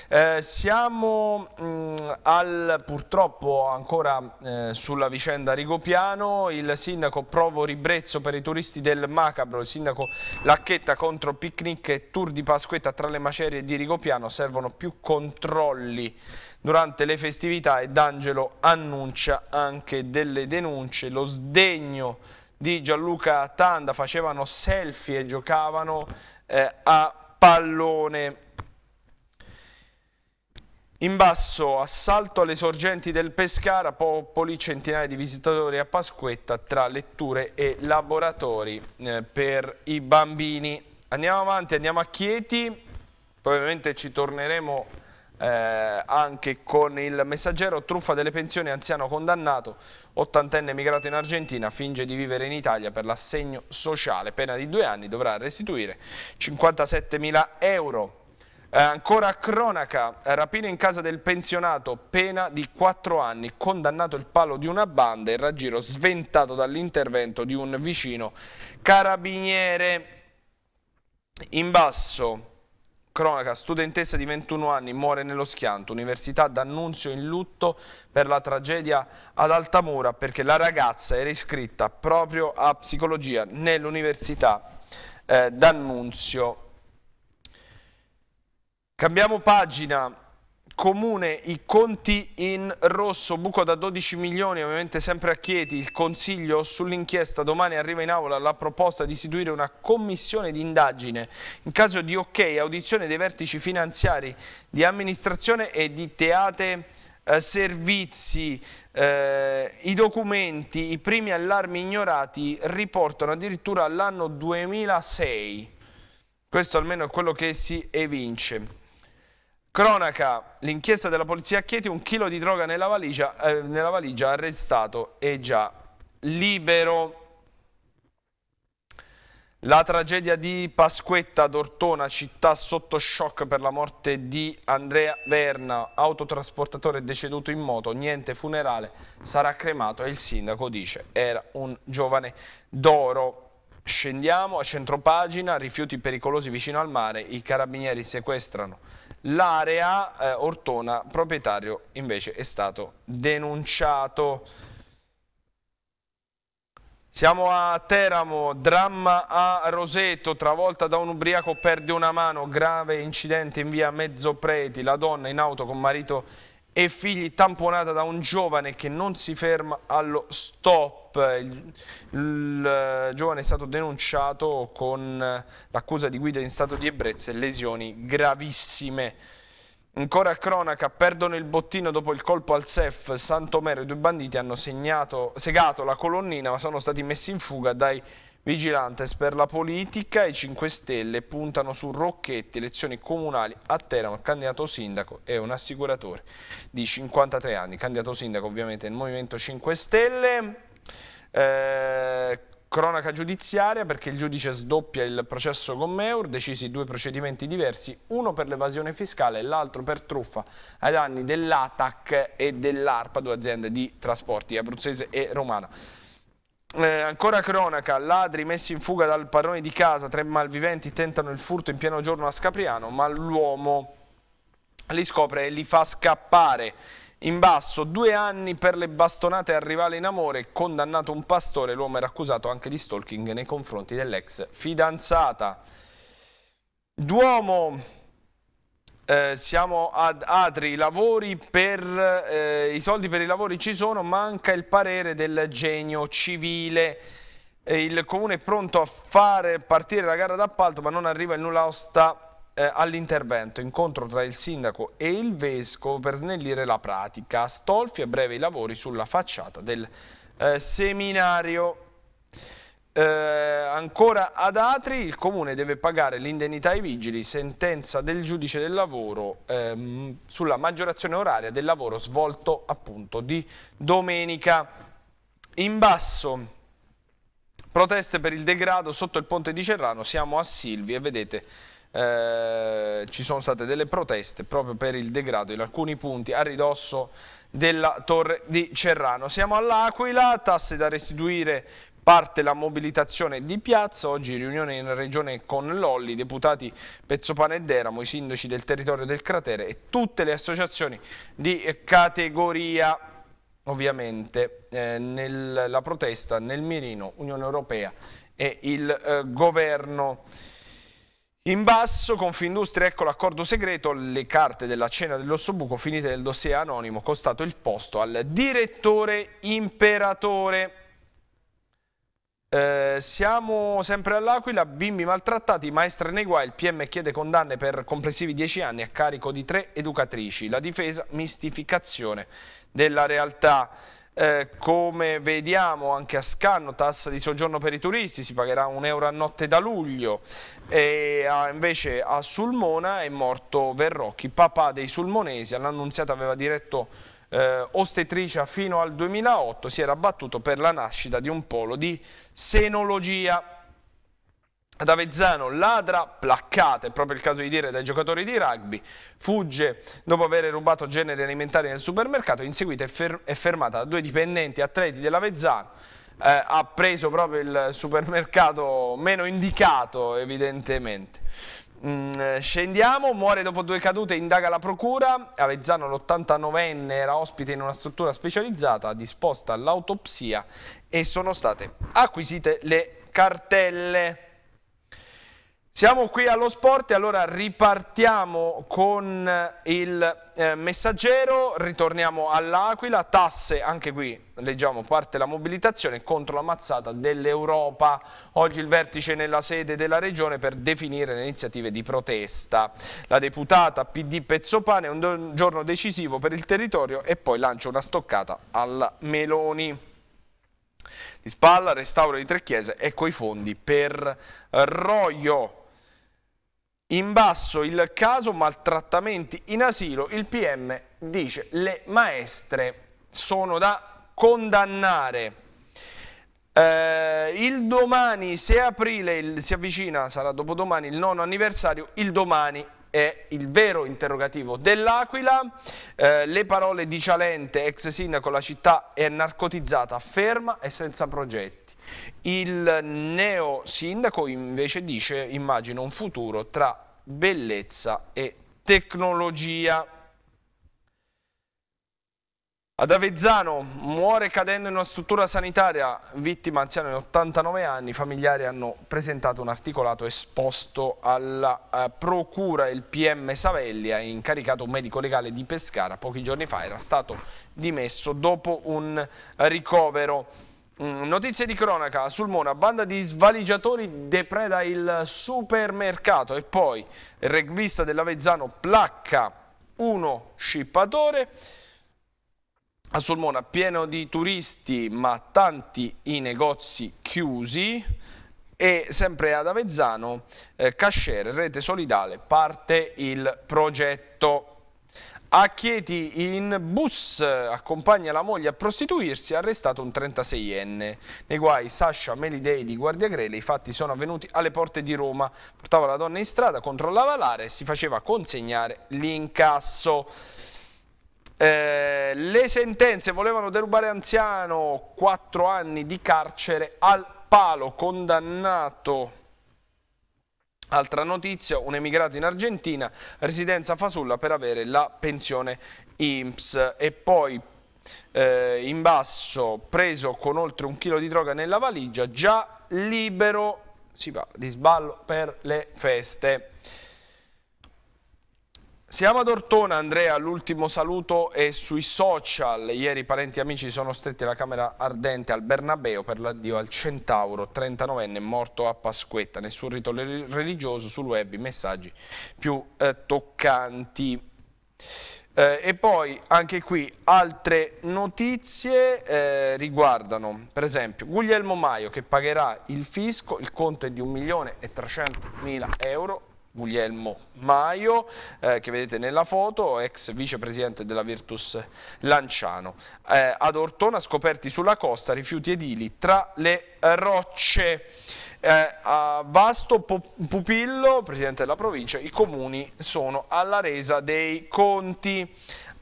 [SPEAKER 1] Eh, siamo mh, mm, al, purtroppo ancora eh, sulla vicenda Rigopiano, il sindaco Provo Ribrezzo per i turisti del Macabro, il sindaco Lacchetta contro picnic e tour di Pasquetta tra le macerie di Rigopiano, servono più controlli durante le festività e D'Angelo annuncia anche delle denunce, lo sdegno di Gianluca Tanda, facevano selfie e giocavano eh, a pallone. In basso, assalto alle sorgenti del Pescara, Popoli, centinaia di visitatori a Pasquetta tra letture e laboratori eh, per i bambini. Andiamo avanti, andiamo a Chieti, probabilmente ci torneremo eh, anche con il messaggero truffa delle pensioni anziano condannato, ottantenne emigrato in Argentina, finge di vivere in Italia per l'assegno sociale, pena di due anni, dovrà restituire 57 mila euro. Eh, ancora cronaca, rapina in casa del pensionato, pena di quattro anni, condannato il palo di una banda, e raggiro sventato dall'intervento di un vicino carabiniere. In basso Cronaca, studentessa di 21 anni muore nello schianto, università d'annunzio in lutto per la tragedia ad Altamura perché la ragazza era iscritta proprio a psicologia nell'università eh, d'annunzio. Cambiamo pagina, Comune i conti in rosso, buco da 12 milioni, ovviamente sempre a Chieti, il Consiglio sull'inchiesta, domani arriva in aula la proposta di istituire una commissione di indagine in caso di ok, audizione dei vertici finanziari di amministrazione e di teate eh, servizi, eh, i documenti, i primi allarmi ignorati riportano addirittura all'anno 2006, questo almeno è quello che si evince. Cronaca, l'inchiesta della polizia a Chieti, un chilo di droga nella valigia, eh, nella valigia arrestato e già libero. La tragedia di Pasquetta d'Ortona, città sotto shock per la morte di Andrea Verna, autotrasportatore deceduto in moto, niente funerale, sarà cremato e il sindaco dice era un giovane d'oro. Scendiamo a centropagina, rifiuti pericolosi vicino al mare, i carabinieri sequestrano l'area eh, Ortona proprietario invece è stato denunciato. Siamo a Teramo, dramma a Roseto, travolta da un ubriaco perde una mano, grave incidente in via Mezzopreti, la donna in auto con marito e figli tamponata da un giovane che non si ferma allo stop. Il, il eh, giovane è stato denunciato con eh, l'accusa di guida in stato di ebbrezza e lesioni gravissime. Ancora a cronaca, perdono il bottino dopo il colpo al SEF, Santomero e due banditi hanno segnato, segato la colonnina ma sono stati messi in fuga dai Vigilantes per la politica, e 5 Stelle puntano su Rocchetti, elezioni comunali a Teramo, il candidato sindaco è un assicuratore di 53 anni, candidato sindaco ovviamente del Movimento 5 Stelle. Eh, cronaca giudiziaria perché il giudice sdoppia il processo con Meur, decisi due procedimenti diversi, uno per l'evasione fiscale e l'altro per truffa ai danni dell'ATAC e dell'ARPA, due aziende di trasporti abruzzese e romana. Eh, ancora cronaca, ladri messi in fuga dal padrone di casa, tre malviventi tentano il furto in pieno giorno a Scapriano, ma l'uomo li scopre e li fa scappare. In basso, due anni per le bastonate al rivale in amore, condannato un pastore, l'uomo era accusato anche di stalking nei confronti dell'ex fidanzata. Duomo eh, siamo ad Adri, lavori per, eh, i soldi per i lavori ci sono, manca il parere del genio civile. Eh, il comune è pronto a fare partire la gara d'appalto ma non arriva il nulla osta eh, all'intervento. Incontro tra il sindaco e il vescovo per snellire la pratica. Stolfi a breve i lavori sulla facciata del seminario. Eh, ancora ad Atri il comune deve pagare l'indennità ai vigili, sentenza del giudice del lavoro ehm, sulla maggiorazione oraria del lavoro svolto appunto di domenica. In basso, proteste per il degrado sotto il ponte di Cerrano, siamo a Silvi e vedete eh, ci sono state delle proteste proprio per il degrado in alcuni punti a ridosso della torre di Cerrano. Siamo all'Aquila, tasse da restituire Parte la mobilitazione di piazza, oggi riunione in regione con Lolli, deputati Pezzopane e Deramo, i sindaci del territorio del cratere e tutte le associazioni di categoria. Ovviamente eh, nel, protesta nel mirino Unione Europea e il eh, governo. In basso, Confindustria, ecco l'accordo segreto, le carte della cena dell'ossobuco finite nel dossier anonimo, costato il posto al direttore imperatore. Eh, siamo sempre all'Aquila, bimbi maltrattati, maestre nei guai, il PM chiede condanne per complessivi 10 anni a carico di tre educatrici. La difesa, mistificazione della realtà. Eh, come vediamo anche a Scanno, tassa di soggiorno per i turisti, si pagherà un euro a notte da luglio. E a, ah, invece a Sulmona è morto Verrocchi, papà dei sulmonesi, all'annunziata aveva diretto eh, ostetricia fino al 2008, si era battuto per la nascita di un polo di senologia. Ad Avezzano, ladra placcata, è proprio il caso di dire dai giocatori di rugby, fugge dopo aver rubato generi alimentari nel supermercato, inseguita e, fer fermata da due dipendenti atleti dell'Avezzano, eh, ha preso proprio il supermercato meno indicato evidentemente. Mm, scendiamo, muore dopo due cadute, indaga la procura. Avezzano, l'89enne, era ospite in una struttura specializzata disposta all'autopsia e sono state acquisite le cartelle. Siamo qui allo sport e allora ripartiamo con eh, il eh, messaggero, ritorniamo all'Aquila, tasse, anche qui leggiamo parte la mobilitazione contro la mazzata dell'Europa, oggi il vertice nella sede della regione per definire le iniziative di protesta. La deputata PD Pezzopane è un giorno decisivo per il territorio e poi lancia una stoccata al Meloni di spalla, restauro di tre chiese e coi fondi per Roio. In basso il caso maltrattamenti in asilo, il PM dice le maestre sono da condannare. Eh, il domani 6 aprile il, si avvicina, sarà dopodomani il nono anniversario, il domani è il vero interrogativo dell'Aquila. Eh, le parole di Cialente, ex sindaco, la città è narcotizzata, ferma e senza progetti. Il neo sindaco invece dice immagina un futuro tra bellezza e tecnologia. Ad Avezzano muore cadendo in una struttura sanitaria, vittima anziana di 89 anni, i familiari hanno presentato un articolato esposto alla eh, procura, il PM Savelli ha incaricato un medico legale di Pescara, pochi giorni fa era stato dimesso dopo un ricovero. Mm, notizie di cronaca, sul Mona, banda di svaligiatori depreda il supermercato e poi il regbista dell'Avezzano placca uno scippatore. A ah, Sulmona pieno di turisti ma tanti i negozi chiusi e sempre ad Avezzano, eh, Cascere, Rete Solidale, parte il progetto a Chieti in bus accompagna la moglie a prostituirsi, arrestato un 36enne. Nei guai Sasha Melidei di Guardia Grele, i fatti sono avvenuti alle porte di Roma. Portava la donna in strada, controllava l'area e si faceva consegnare l'incasso. Eh, le sentenze volevano derubare anziano, 4 anni di carcere al palo, condannato Altra notizia, un emigrato in Argentina, residenza fasulla per avere la pensione IMSS e poi eh, in basso preso con oltre un chilo di droga nella valigia, già libero si va, di sballo per le feste. Siamo ad Ortona, Andrea, l'ultimo saluto è sui social. Ieri parenti e amici sono stretti alla Camera Ardente al Bernabeo per l'addio al Centauro, 39enne, morto a Pasquetta. Nessun rito religioso sul web, i messaggi più eh, toccanti. Eh, e poi anche qui altre notizie eh, riguardano per esempio Guglielmo Maio che pagherà il fisco, il conto è di 1.300.000 euro Guglielmo Maio, eh, che vedete nella foto, ex vicepresidente della Virtus Lanciano. Eh, ad Ortona scoperti sulla costa rifiuti edili tra le rocce. Eh, a Vasto Pupillo, presidente della provincia, i comuni sono alla resa dei conti.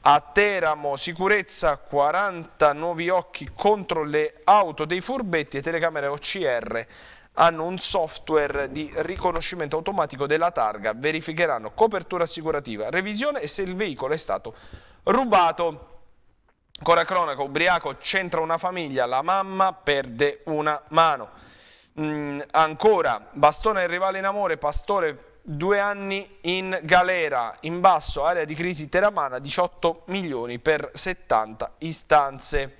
[SPEAKER 1] A Teramo sicurezza 40 nuovi occhi contro le auto dei furbetti e telecamere OCR hanno un software di riconoscimento automatico della targa, verificheranno copertura assicurativa, revisione e se il veicolo è stato rubato. Ancora cronaca, ubriaco c'entra una famiglia, la mamma perde una mano. Mm, ancora, bastone e rivale in amore, pastore due anni in galera, in basso, area di crisi teramana, 18 milioni per 70 istanze.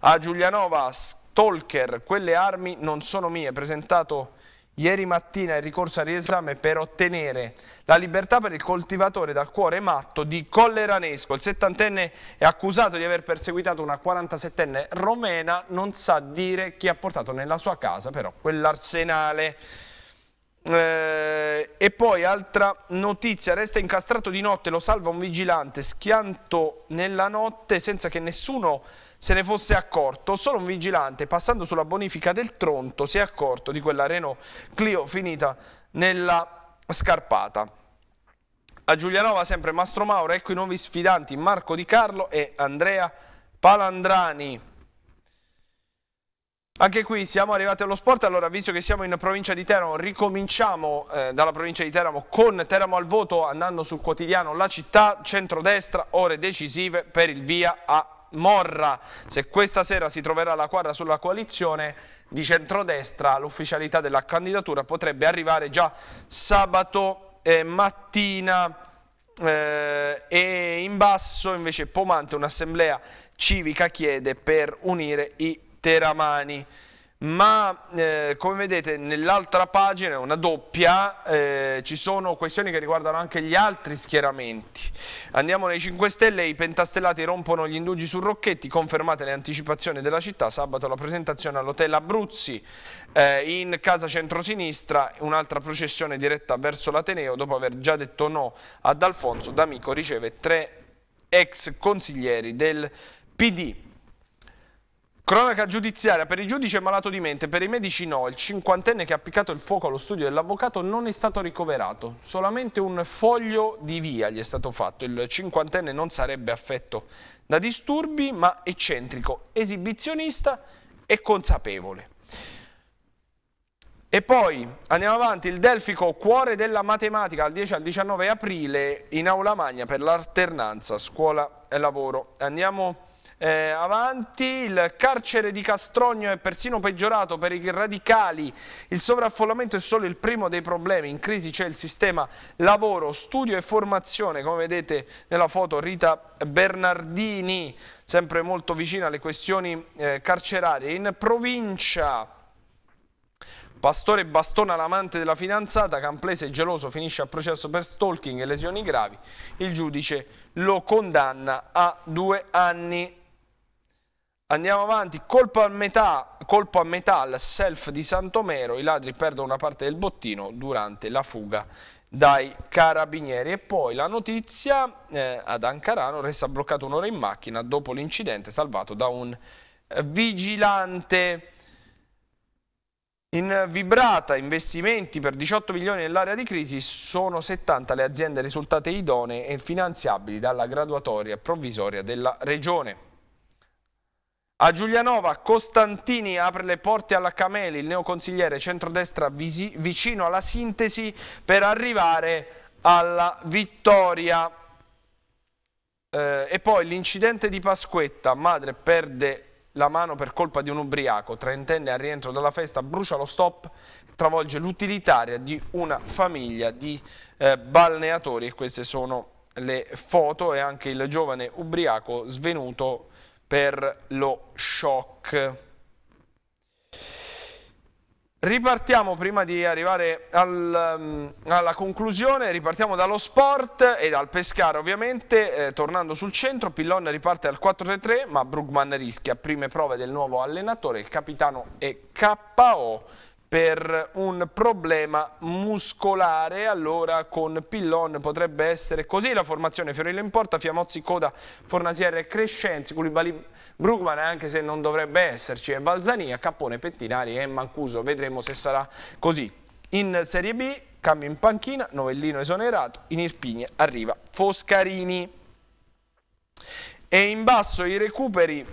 [SPEAKER 1] A Giulianova, Tolker, quelle armi non sono mie, presentato ieri mattina il ricorso a riesame per ottenere la libertà per il coltivatore dal cuore matto di Colleranesco. Il settantenne è accusato di aver perseguitato una 47enne romena, non sa dire chi ha portato nella sua casa però quell'arsenale. Eh, e poi altra notizia, resta incastrato di notte, lo salva un vigilante, schianto nella notte senza che nessuno se ne fosse accorto, solo un vigilante passando sulla bonifica del Tronto si è accorto di quella Renault Clio finita nella scarpata. A Giulianova sempre Mastro Mauro, ecco i nuovi sfidanti Marco Di Carlo e Andrea Palandrani. Anche qui siamo arrivati allo sport, allora visto che siamo in provincia di Teramo ricominciamo eh, dalla provincia di Teramo con Teramo al voto andando sul quotidiano La Città, centrodestra, ore decisive per il via a Morra, se questa sera si troverà la quadra sulla coalizione di centrodestra, l'ufficialità della candidatura potrebbe arrivare già sabato eh, mattina. Eh, e in basso invece Pomante un'assemblea civica chiede per unire i teramani ma eh, come vedete nell'altra pagina, una doppia, eh, ci sono questioni che riguardano anche gli altri schieramenti. Andiamo nei 5 Stelle, i pentastellati rompono gli indugi su Rocchetti, confermate le anticipazioni della città, sabato la presentazione all'hotel Abruzzi, eh, in casa centrosinistra un'altra processione diretta verso l'Ateneo, dopo aver già detto no ad Alfonso, D'Amico riceve tre ex consiglieri del PD. Cronaca giudiziaria per i giudici è malato di mente, per i medici no, il cinquantenne che ha appiccato il fuoco allo studio dell'avvocato non è stato ricoverato, solamente un foglio di via gli è stato fatto, il cinquantenne non sarebbe affetto da disturbi ma eccentrico, esibizionista e consapevole. E poi andiamo avanti, il Delfico cuore della matematica dal 10 al 19 aprile in aula magna per l'alternanza scuola e lavoro. Andiamo eh, avanti, il carcere di Castrogno è persino peggiorato per i radicali, il sovraffollamento è solo il primo dei problemi, in crisi c'è il sistema lavoro, studio e formazione, come vedete nella foto Rita Bernardini, sempre molto vicina alle questioni eh, carcerarie, in provincia... Pastore bastona l'amante della fidanzata, Camplese geloso finisce a processo per stalking e lesioni gravi, il giudice lo condanna a due anni Andiamo avanti, colpo a metà, colpo a metà al self di Santomero, i ladri perdono una parte del bottino durante la fuga dai carabinieri. E poi la notizia, eh, ad Ancarano resta bloccato un'ora in macchina dopo l'incidente salvato da un vigilante. In vibrata investimenti per 18 milioni nell'area di crisi sono 70 le aziende risultate idonee e finanziabili dalla graduatoria provvisoria della regione. A Giulianova Costantini apre le porte alla Cameli, il neoconsigliere centrodestra visi, vicino alla sintesi per arrivare alla vittoria. Eh, e poi l'incidente di Pasquetta, madre perde la mano per colpa di un ubriaco, trentenne al rientro dalla festa brucia lo stop, travolge l'utilitaria di una famiglia di eh, balneatori e queste sono le foto e anche il giovane ubriaco svenuto per lo shock. Ripartiamo prima di arrivare al, um, alla conclusione, ripartiamo dallo sport e dal pescare ovviamente, eh, tornando sul centro, Pillon riparte al 4-3-3 ma Brugman rischia prime prove del nuovo allenatore, il capitano è KO per un problema muscolare, allora con Pillon potrebbe essere così la formazione Fiorello in porta, Fiamozzi, Coda, Fornasiere, Crescenzi, Culibali, Brugman anche se non dovrebbe esserci, e Balzania, Cappone, Pettinari e Mancuso, vedremo se sarà così. In Serie B cambio in panchina, Novellino esonerato, in Irpigne arriva Foscarini. E in basso i recuperi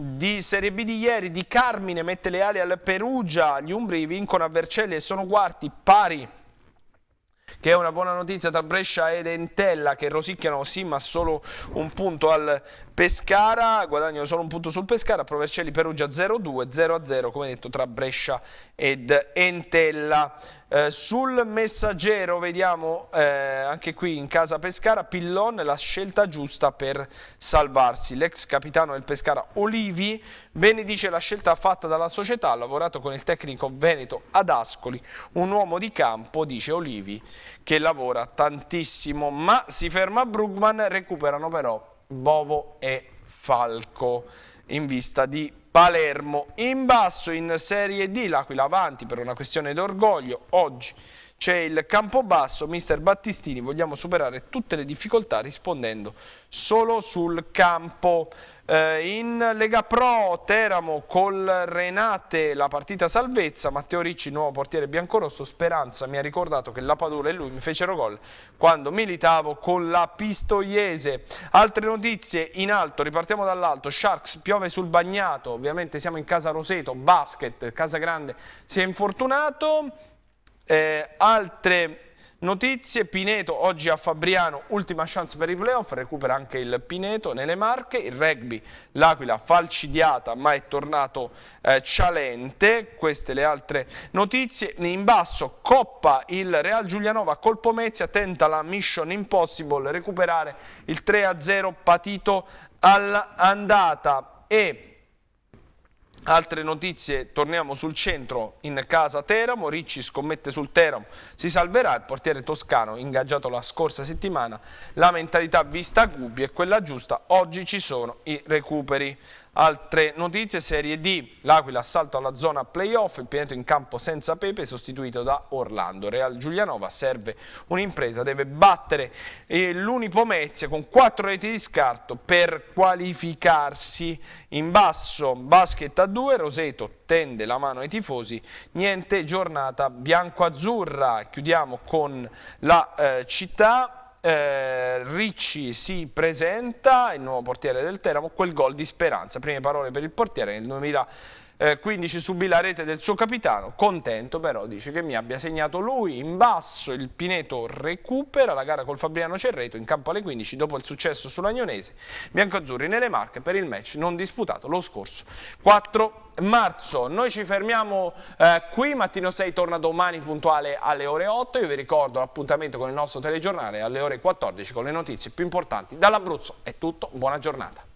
[SPEAKER 1] di Serie B di ieri, di Carmine mette le ali al Perugia, gli Umbri vincono a Vercelli e sono quarti pari che è una buona notizia tra Brescia ed Entella che rosicchiano sì ma solo un punto al Pescara, guadagnano solo un punto sul Pescara, Provercelli Perugia 0-2, 0-0 come detto tra Brescia ed Entella. Eh, sul messaggero vediamo eh, anche qui in casa Pescara Pillon la scelta giusta per salvarsi, l'ex capitano del Pescara Olivi Benedice la scelta fatta dalla società, ha lavorato con il tecnico Veneto ad Ascoli, un uomo di campo, dice Olivi, che lavora tantissimo, ma si ferma Brugman, recuperano però Bovo e Falco in vista di Palermo. In basso in Serie D l'Aquila avanti per una questione d'orgoglio, oggi c'è il campo basso, mister Battistini, vogliamo superare tutte le difficoltà rispondendo solo sul campo. Eh, in Lega Pro Teramo col Renate la partita salvezza, Matteo Ricci nuovo portiere biancorosso, Speranza mi ha ricordato che la Padula e lui mi fecero gol quando militavo con la Pistoiese. Altre notizie in alto, ripartiamo dall'alto, Sharks piove sul bagnato, ovviamente siamo in casa Roseto, basket, Casa Grande si è infortunato. Eh, altre notizie, Pineto oggi a Fabriano, ultima chance per i playoff, recupera anche il Pineto nelle Marche, il rugby, l'Aquila falcidiata ma è tornato eh, cialente, queste le altre notizie, in basso Coppa il Real Giulianova col Pomezia tenta la Mission Impossible recuperare il 3-0 patito all'andata e Altre notizie, torniamo sul centro in casa Teramo, Ricci scommette sul Teramo, si salverà il portiere toscano ingaggiato la scorsa settimana, la mentalità vista a Gubbi è quella giusta, oggi ci sono i recuperi. Altre notizie, Serie D, l'Aquila assalta alla zona playoff, il pianeta in campo senza Pepe sostituito da Orlando. Real Giulianova serve un'impresa, deve battere l'Unipomezia con quattro reti di scarto per qualificarsi. In basso basket a due, Roseto tende la mano ai tifosi, niente giornata bianco-azzurra. Chiudiamo con la eh, città eh, Ricci si presenta, il nuovo portiere del Teramo, quel gol di speranza, prime parole per il portiere nel 2000 eh, 15 subì la rete del suo capitano, contento però dice che mi abbia segnato lui, in basso il Pineto recupera la gara col Fabriano Cerreto in campo alle 15 dopo il successo sull'Agnonese, biancoazzurri nelle marche per il match non disputato lo scorso 4 marzo. Noi ci fermiamo eh, qui, Mattino 6 torna domani puntuale alle ore 8, io vi ricordo l'appuntamento con il nostro telegiornale alle ore 14 con le notizie più importanti dall'Abruzzo. È tutto, buona giornata.